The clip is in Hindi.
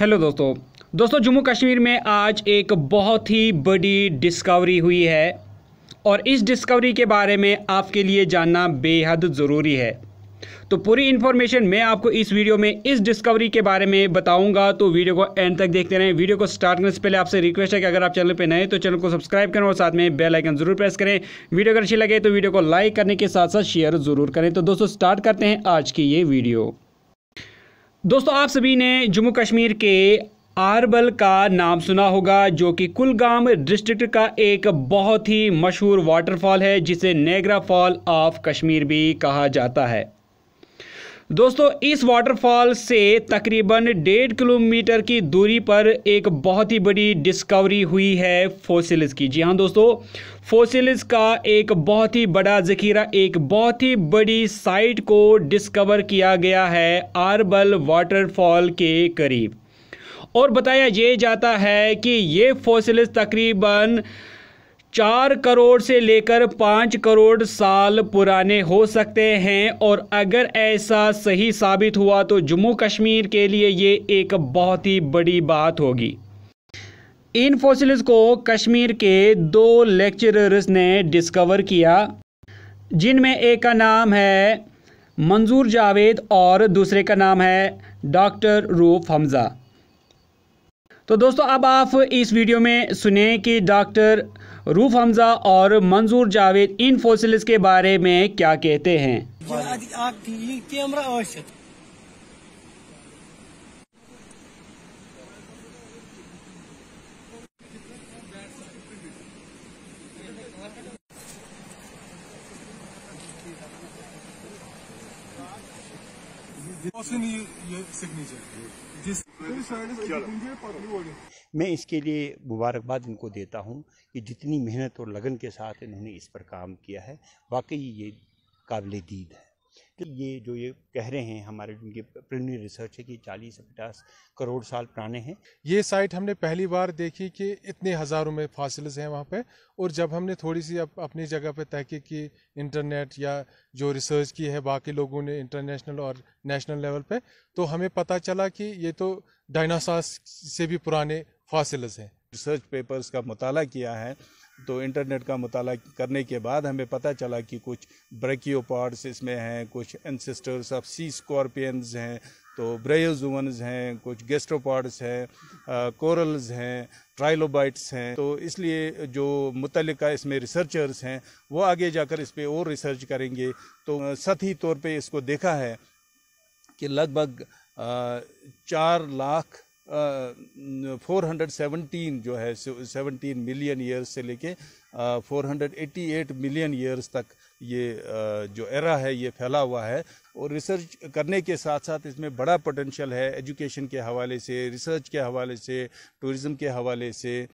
हेलो दोस्तों दोस्तों जम्मू कश्मीर में आज एक बहुत ही बड़ी डिस्कवरी हुई है और इस डिस्कवरी के बारे में आपके लिए जानना बेहद ज़रूरी है तो पूरी इन्फॉर्मेशन मैं आपको इस वीडियो में इस डिस्कवरी के बारे में बताऊंगा तो वीडियो को एंड तक देखते रहें वीडियो को स्टार्ट करने से पहले आपसे रिक्वेस्ट है कि अगर आप चैनल पर नए तो चैनल को सब्सक्राइब करें और साथ में बेल आइकन जरूर प्रेस करें वीडियो अगर अच्छी लगे तो वीडियो को लाइक करने के साथ साथ शेयर जरूर करें तो दोस्तों स्टार्ट करते हैं आज की ये वीडियो दोस्तों आप सभी ने जम्मू कश्मीर के आरबल का नाम सुना होगा जो कि कुलगाम डिस्ट्रिक्ट का एक बहुत ही मशहूर वाटरफॉल है जिसे नेगरा फॉल ऑफ कश्मीर भी कहा जाता है दोस्तों इस वाटरफॉल से तकरीबन डेढ़ किलोमीटर की दूरी पर एक बहुत ही बड़ी डिस्कवरी हुई है फोसिल्स की जी हाँ दोस्तों फोसिल्स का एक बहुत ही बड़ा जखीरा एक बहुत ही बड़ी साइट को डिस्कवर किया गया है आरबल वाटरफॉल के करीब और बताया ये जाता है कि ये फोसिल्स तकरीबन चार करोड़ से लेकर पाँच करोड़ साल पुराने हो सकते हैं और अगर ऐसा सही साबित हुआ तो जम्मू कश्मीर के लिए ये एक बहुत ही बड़ी बात होगी इन फॉसिल्स को कश्मीर के दो लेक्चरर्स ने डिस्कवर किया जिनमें एक का नाम है मंजूर जावेद और दूसरे का नाम है डॉक्टर रूफ हमज़ा तो दोस्तों अब आप इस वीडियो में सुने कि डॉक्टर रूफ हमजा और मंजूर जावेद इन फोसिल्स के बारे में क्या कहते हैं मैं इसके लिए मुबारकबाद इनको देता हूँ कि जितनी मेहनत और लगन के साथ इन्होंने इस पर काम किया है वाकई ये काबिल दीद है कि ये जो ये कह रहे हैं हमारे जिनकी प्रिलिमिनरी रिसर्च है कि चालीस पचास करोड़ साल पुराने हैं ये साइट हमने पहली बार देखी कि इतने हज़ारों में फासिल्स हैं वहाँ पे और जब हमने थोड़ी सी अप, अपनी जगह पे तहकीक की इंटरनेट या जो रिसर्च की है बाकी लोगों ने इंटरनेशनल और नेशनल लेवल पे तो हमें पता चला कि ये तो डायनासास से भी पुराने फासिल्स हैं रिसर्च पेपर्स का मताल किया है तो इंटरनेट का मताल करने के बाद हमें पता चला कि कुछ पार्ट्स इसमें हैं कुछ एनसेस्टर्स ऑफ सी स्कॉर्पियंस हैं तो ब्रेयोजोन्स हैं कुछ गेस्ट्रोपार्ड्स हैं कोरल्स हैं ट्राइलोबाइट्स हैं तो इसलिए जो मुतल इसमें रिसर्चर्स हैं वो आगे जाकर इस पर और रिसर्च करेंगे तो सतही तौर पर इसको देखा है कि लगभग चार लाख 417 जो है 17 मिलियन ईयर्स से लेके 488 मिलियन ईयर्स तक ये जो एरा है ये फैला हुआ है और रिसर्च करने के साथ साथ इसमें बड़ा पोटेंशियल है एजुकेशन के हवाले से रिसर्च के हवाले से टूरिज़्म के हवाले से